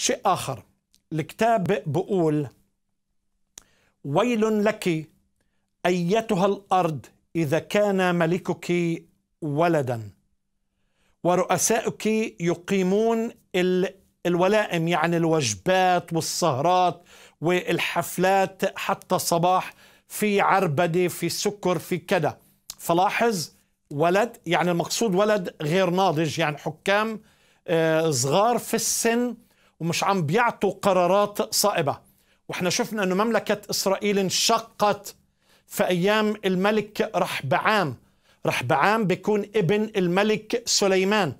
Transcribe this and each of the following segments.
شيء آخر الكتاب بقول ويل لك أيتها الأرض إذا كان ملكك ولدا ورؤسائك يقيمون الولائم يعني الوجبات والسهرات والحفلات حتى الصباح في عربدة في سكر في كذا فلاحظ ولد يعني المقصود ولد غير ناضج يعني حكام آه، صغار في السن ومش عم بيعطوا قرارات صائبة واحنا شفنا انه مملكة اسرائيل انشقت في ايام الملك رحبعام رحبعام بيكون ابن الملك سليمان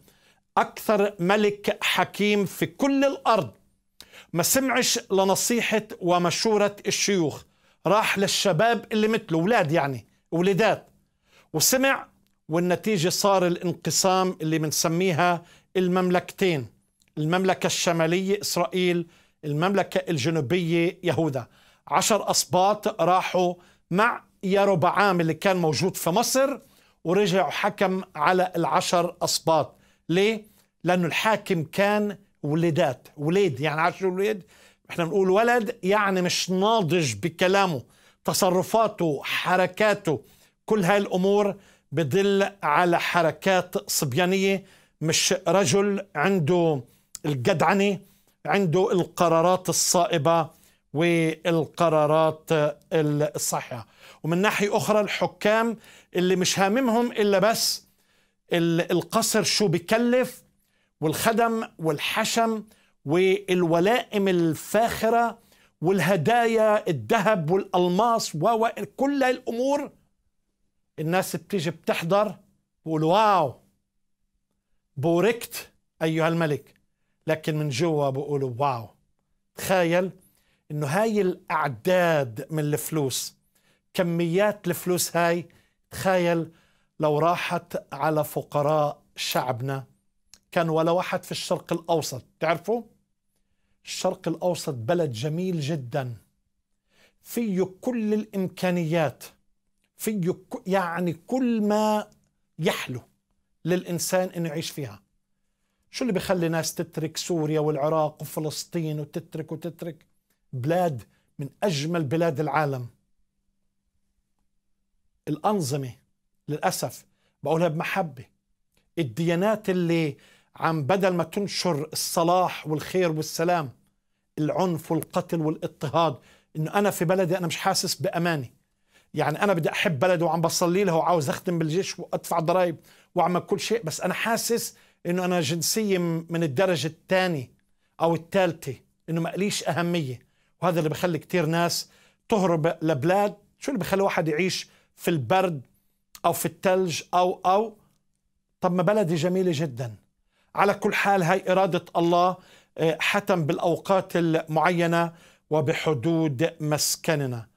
اكثر ملك حكيم في كل الارض ما سمعش لنصيحة ومشورة الشيوخ راح للشباب اللي مثله اولاد يعني ولدات وسمع والنتيجة صار الانقسام اللي بنسميها المملكتين المملكة الشمالية إسرائيل المملكة الجنوبية يهوذا عشر أسباط راحوا مع ياروبعام اللي كان موجود في مصر ورجع حكم على العشر أسباط ليه؟ لأنه الحاكم كان ولدات وليد يعني عشر ولد احنا بنقول ولد يعني مش ناضج بكلامه تصرفاته حركاته كل هاي الأمور بدل على حركات صبيانية مش رجل عنده الجدعنه عنده القرارات الصائبه والقرارات الصحيحه ومن ناحيه اخرى الحكام اللي مش هاممهم الا بس القصر شو بكلف والخدم والحشم والولائم الفاخره والهدايا الذهب والالماس وكل الامور الناس بتيجي بتحضر بقول واو بوركت ايها الملك لكن من جوا بقولوا واو تخيل انه هاي الاعداد من الفلوس كميات الفلوس هاي تخيل لو راحت على فقراء شعبنا كان ولا واحد في الشرق الاوسط تعرفوا الشرق الاوسط بلد جميل جدا فيه كل الامكانيات فيه يعني كل ما يحلو للانسان انه يعيش فيها شو اللي بخلي ناس تترك سوريا والعراق وفلسطين وتترك وتترك بلاد من أجمل بلاد العالم الأنظمة للأسف بقولها بمحبة الديانات اللي عم بدل ما تنشر الصلاح والخير والسلام العنف والقتل والاضطهاد انه انا في بلدي انا مش حاسس باماني يعني انا بدي احب بلدي وعم بصلي لها وعاوز اخدم بالجيش وادفع ضرائب واعمل كل شيء بس انا حاسس انه انا جنسيه من الدرجه الثانيه او الثالثه انه ما ليش اهميه وهذا اللي بخلي كثير ناس تهرب لبلاد شو اللي بخلي واحد يعيش في البرد او في الثلج او او طب ما بلدي جميله جدا على كل حال هاي اراده الله آه، حتم بالاوقات المعينه وبحدود مسكننا